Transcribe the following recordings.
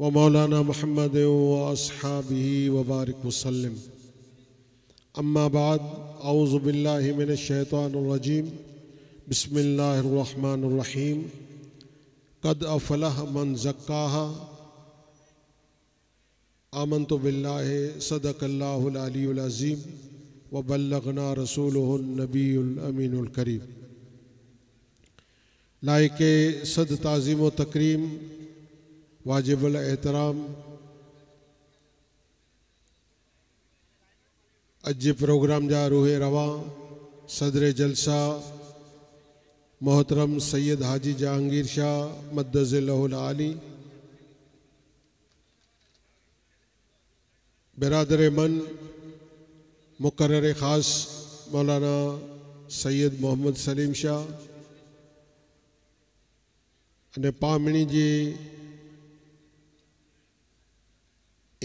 و مولانا محمد و محمدی وبارک وسلم اما بعد اعوذ باللہ من الشیطان الرجیم بسم اللہ الرحمن الرحیم قد افلح من زکاہا آمنت باللہ صدق اللہ العلی العظیم وبلغنا بلغنٰ النبی الامین الکریم لائق صد تعظیم و تکریم واجب الاحترام اج پروگرام جا روح رواں صدر جلسہ محترم سید حاجی جہانگیر شاہ مدز علی برادر من مقرر خاص مولانا سید محمد سلیم شاہ این پامی جی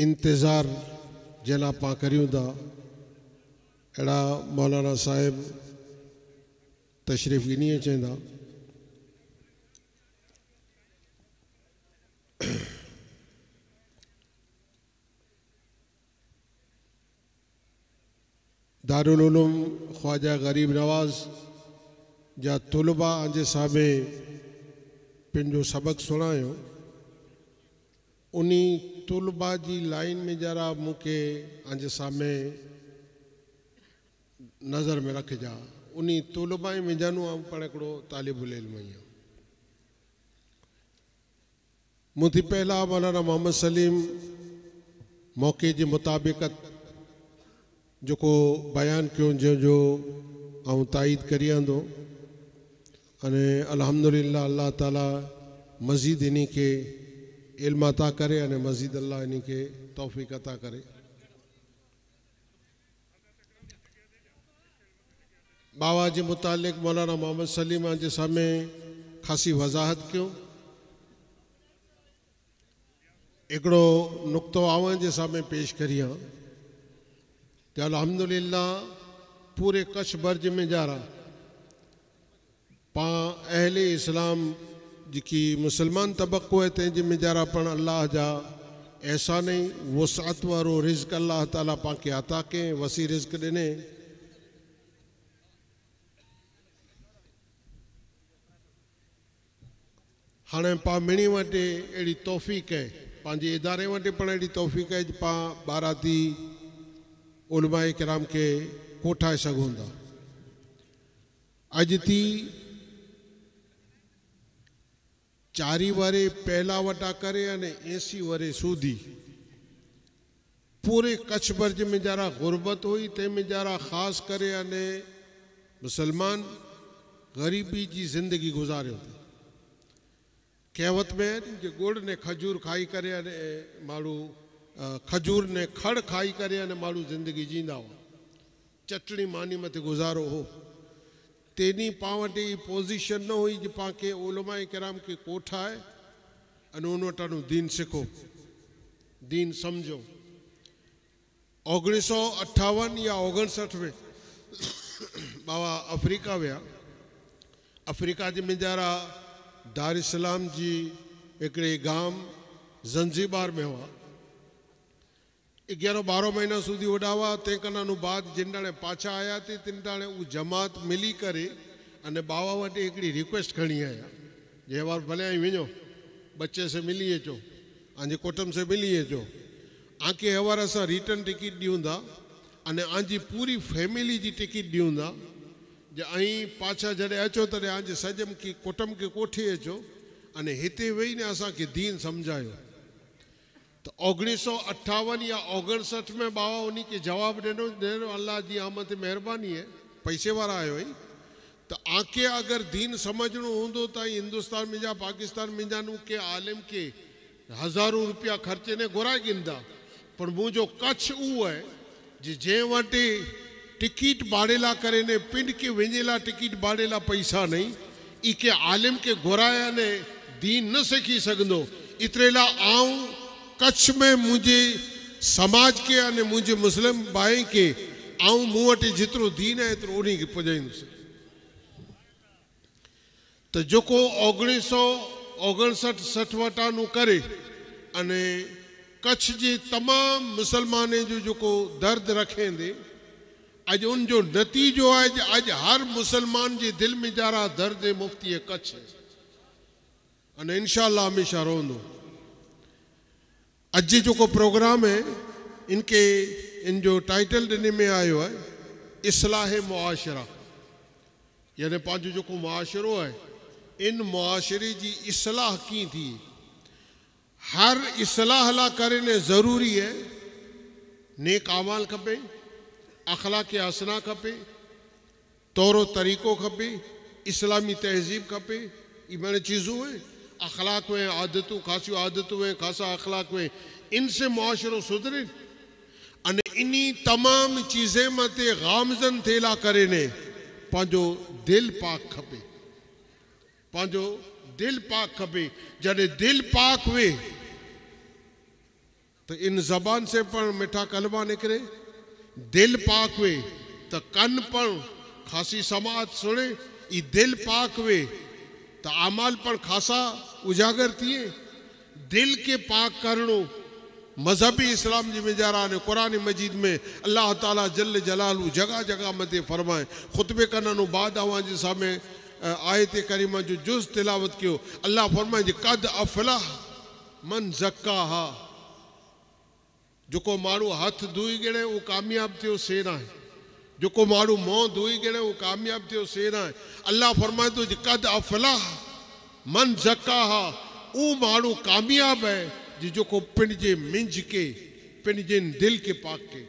انتظار کریوں دا اڑا مولانا صاحب تشریف چند دار دارالعلوم خواجہ غریب نواز جا صاحبے پنجو سبق سڑا ہوں ان तुलबा जी लाइन में जरा मूंखे पंहिंजे साम नज़र में रखिजा उन तुलबा ई मिजानू आऊं पाण हिकिड़ो तालिबु आहियां मूं पहला पहिला मालारा मोहम्मद सलीम मौक़े जे मुताबिक़ जेको बयानु कयो जंहिंजो आऊं ताईद करी आंदो अने अलहम लला ताला मज़ीद इन्हीअ खे علم عطا کرے ان یعنی مزید اللہ ان کے توفیق عطا کرے جی متعلق مولانا محمد سلیما جی سامنے خاصی وضاحت کیوں اکڑو نکتو آوان آؤن جی سامنے پیش کری کہ الحمدللہ پورے کچھ برج میں جا جارا پاں اہل اسلام جکی مسلمان تبقہ ہے تین جی جارہ پڑھ اللہ جا احسان ہی وسعت والوں رزق اللہ تعالیٰ پانے آتا کے وسیع رزق دینے ہاں پا منی وانٹے ایڈی توفیق ہے پانجی ادارے وانٹے پڑھ ایڈی توفیق ہے جب جی پا بارہ دی علماء کرام کے کوٹائے سکھوں اجتی چاری وارے پہلا وٹا کر سی ورے سودی پورے کچھ بھر جی میں جرا غربت ہوئی تھی میں جرا خاص کرسلمان غریبی زندگی گزاروں قہوت میں جو گڑ کجور کھائی مو کھجور نے کڑ کھائی کر مو زندگی جیندا ہوا چٹنی مانی مت گزارو وہ تینی پانے یہ پوزیشن نہ ہوئی کہ پان کی اولما کے کرام کی کوٹائے این انٹر دی دین سیکھو دین سمجھو اوگنی سو اٹھاون یا اگنسٹھ میں بابا افریقہ ویا افریقہ منجارا دار اسلام جی ایک گام زنزی بار میں ہوا اگیارہ بارہ مہینہ سودی وڈا ہوا تین کنو بعد جن جانے پاچا آیا تھی تنہیں وہ جماعت ملی کرا واٹ ایک ریکویسٹ کھانی آیا جیوار بھلے آئی ونو بچے سے ملی اچو کوٹم سے ملی اچھو آنکھیں ریٹن ٹکٹ ڈیونا اانے انی پوری فیملی کی ٹکٹ ڈی آئی پاچا جن اچو تھی سجم کی کوٹم کے کوٹے اچو آنے اتنے وی نا دین سمجھاؤ تو اگنی سو اٹھاون یا سٹھ میں بابا ان کے جواب دینو دینو اللہ جی آمد مہربانی ہے پیسے وارا آئے ہوئی تو آنکھیں اگر دین سمجھنو ہوں دو تا ہندوستان میں جا پاکستان میں جانو کے عالم کے ہزاروں روپیہ خرچے نے گورا گندہ پر مو جو کچھ او ہے جی جے وانٹے ٹکیٹ باڑے لا نے پنڈ کے ون ٹکیٹ باڑے لا پیسہ نہیں یہ عالم کے گورایا نے دین نہ سکھی سیکھی اترے لا آؤں کچھ میں مجھے سماج کے انے یعنی مجھے مسلم بھائی کے آؤں وٹ جترو دین ہے تو کے ایتروی پجائس سو سٹھ وٹانو کرے کچھ کے جی تمام مسلمانوں جو درد رکھیں دے اج ان جو نتیجو ہے کہ اج ہر مسلمان کے جی دل میں جارا درد مفتی ہے کچھ ہے شاء انشاءاللہ ہمیشہ رو اج جو پروگرام ہے ان کے انجو ٹائٹل ڈن میں آیا ہے اصلاح معاشرہ یعنی پانچ معاشرہ آن معاشرے جی کی اصلاح کئی تھی ہر اصلاح الاء کر ضروری ہے نیکام کپے اخلاقی آسن کپے طور طریق کپے اسلامی تہذیب کپے یہ میرے چیزوں ہے اخلاق ہوئے عادتوں خاصی ہوئے خاصا اخلاق ہوئے ان سے معاشروں سدھرے ان سدری تمام چیزیں متے غامزن تھیلا کرے نے پانجو دل پاک کھپے پانجو دل پاک کھپے جڑے دل پاک ہوئے تو ان زبان سے پر مٹھا کلمہ نکرے دل پاک ہوئے تو کن پر خاصی سماعت سنے سماجی دل پاک ہوئے تو آمال پڑ خاصا اجاگر تھیے دل کے پاک کرنو کرذہبی اسلام کی جی وزارا قرآن مجید میں اللہ تعالیٰ جل جلال جگہ جگہ متیں فرمائیں خطبے بعد آوان جی سامنے آیت کریمہ جو جز تلاوت کر اللہ فرمائیں جی قد افلح من زکاہا جو کو مو ہاتھ دھوئی گڑے وہ کامیاب تھے وہ سینہ سیرا جو کو مارو وہ کامیاب تھے وہ کرامیاب ہے اللہ فرمائے تو جی، قد افلاح من زکاہا او مارو کامیاب ہے جی جو کو جے منج کے جے دل کے پاک کے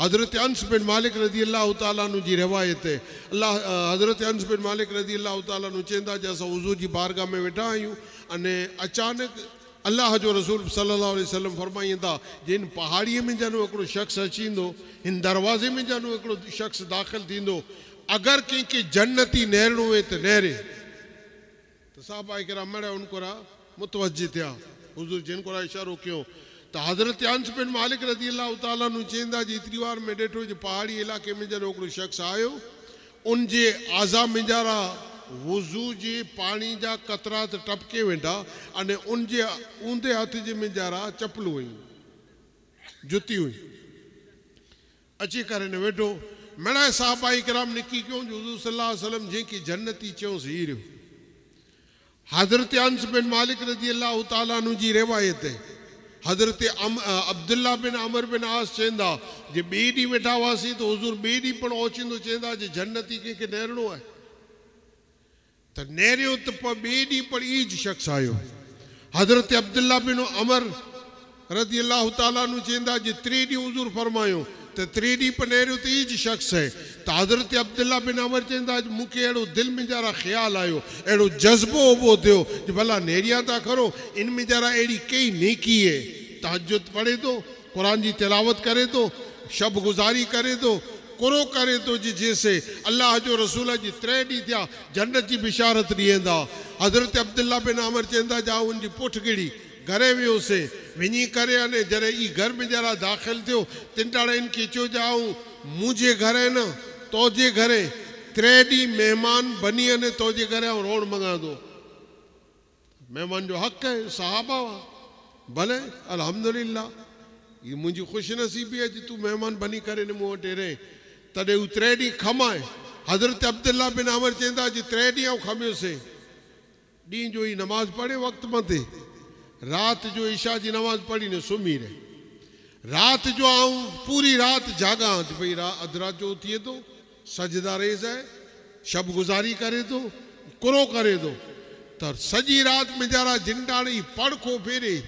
حضرت انس بن مالک رضی اللہ تعالیٰ نو جی روایت اللہ حضرت انس بن مالک رضی اللہ تعالیٰ نو جیسا حضور جی بارگاہ میں آئیوں انہیں اچانک اللہ جو رسول صلی اللہ علیہ وسلم فرمائی جن پہاڑی میں جانو جنوب شخص دو ان دروازے میں جانو جنوب شخص داخل دو اگر کہیں کہ جنتی نیرن ہوئے نیرے تو صاحب آئے سب ان کو را متوجہ تھیا حضور جن کو کیوں تو حضرت انس بن مالک رضی اللہ تعالیٰ جی وار میں جو جی پہاڑی علاقے میں جانو جنوب شخص ہو ان جے آزا منجارا वुज़ू जे पाणी जा कतरा त टपके वेंदा अने उन जे ऊंदे हथ जे मुंजारा चपलूं हुयूं जुतियूं हुयूं अची करे न वेठो मिणाए साहब आई हिकराम निकी कयूं वज़ू सलाहु सलम जंहिंखे जन्नती चयोसि रहियो हज़रत अंस बिन मालिक रज़ी अलाह जी रिवायत हज़रत अम अब्दुला बिन अमर बिन आस चवंदा जे ॿिए ॾींहुं वेठा हुआसीं त हज़ूर ॿिए ॾींहुं पिणु ओचींदो चवंदा जे जन्नती कंहिंखे नेरणो आहे تو نیرے تو پے ڈیڑھ یہ ج شخص آ حضرت عبداللہ بن عمر رضی اللہ تعالیٰ نو چند جی تری ڈی عضور فرمایا تو تری پیری تو یہ ج شخص ہے تو حضرت عبداللہ بن عمر چیندہ جی مکہ ایڑو دل میں جارا خیال آؤ اڑو جذب ابو تھو جی بھلا نیرے آتا کرو ان میں جارا ایڑی کئی نیکی ہے تاج پڑے تو قرآن جی تلاوت کرے تو شب گزاری کرے تو کرو کرے تو جی جیسے اللہ جو رسول جی ترے ڈی تھی جنت جی بشارت دا حضرت عبداللہ بن عمر چند جاؤ ان جی گڑی اسے کرے کی جرے ای گھر میں ون داخل داخل تنٹاڑا ان کی چو جاؤں مجھے گھرے نا تو گھرے ترے ڈی مہمان بنی آنے تو گھرے اور روڑ رو دو مہمان جو حق ہے صحابہ صاحب بھلے الحمدللہ یہ مجھے خوش نصیبی ہے جی تو مہمان بنی کرے کریں تڈی تر ڈی کمائے حضرت ابد اللہ بن امر چند ڈی آؤ کم سے ڈی جو نماز پڑھے وقت مت رات جو عشا کی نماز پڑھی نہ سومی رہے رات جو آؤں پوری رات جاگا ادراک سجدا ریز ہے شب گزاری کرے تورو کرے تو سجی رات منجارا جنٹا پڑھو پھیرے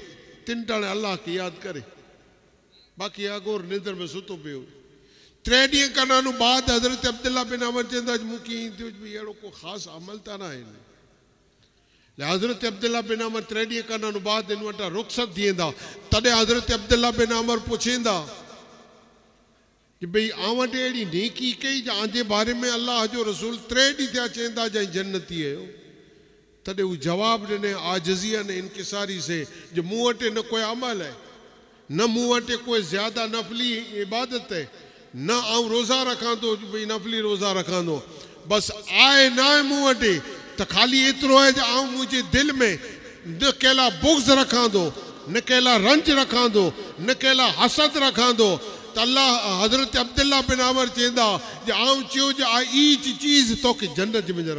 تنٹا اللہ کی یاد کرے باقی نندر میں سو پہ بعد حضرت عبد اللہ بین آمر چا کو خاص عمل تھی حضرت عبد اللہ بین آمر کرضرت عبد اللہ بین آمر پوچھا کہ بھئی آٹھ اڑی نیکی کئی جو آن کے بارے میں اللہ جو رسول تر ڈی تا جی جنتی جواب دے آجزی نے انکساری سے کوئی عمل ہے نہ زیادہ نفلی عبادت ہے نہ آؤں روزہ رکھاں تو بھئی نفلی روزہ رکھاں تو بس آئے آئے نہ تو خالی اترو ہے آؤں مجھے دل میں نہ کہلا بغض رکھاں تو نہ کہلا رنج رکھاں تو نہ کہلا حسد رکھاں تو اللہ حضرت عبداللہ بن عمر آؤں چیو آئی چیز تو کہ جنت مجھے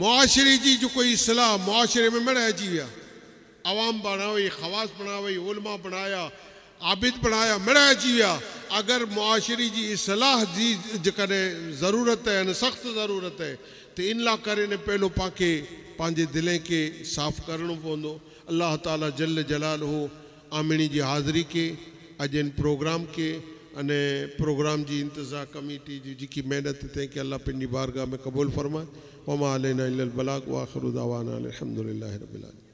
معاشرے جی جو کوئی سلح معاشرے میں مڑا ہے جی عوام بانا ہوئی خوش بنا بنایا عابد مڑا جیا اگر معاشری جی اصلاح جی جی ضرورت ہے یعنی سخت ضرورت ہے تو ان کرے نے پہلو پاکے پانجے دلیں کے صاف کرنو پوندو اللہ تعالیٰ جل جلال ہو آمینی جی حاضری کے اج ان پروگرام کے انے پروگرام جی انتظار کمیٹی جی جی کی محنت تھے کہ اللہ بارگاہ میں قبول فرمائے وما علینا البلاغ واخر دعوانا الحمدللہ رب العالمین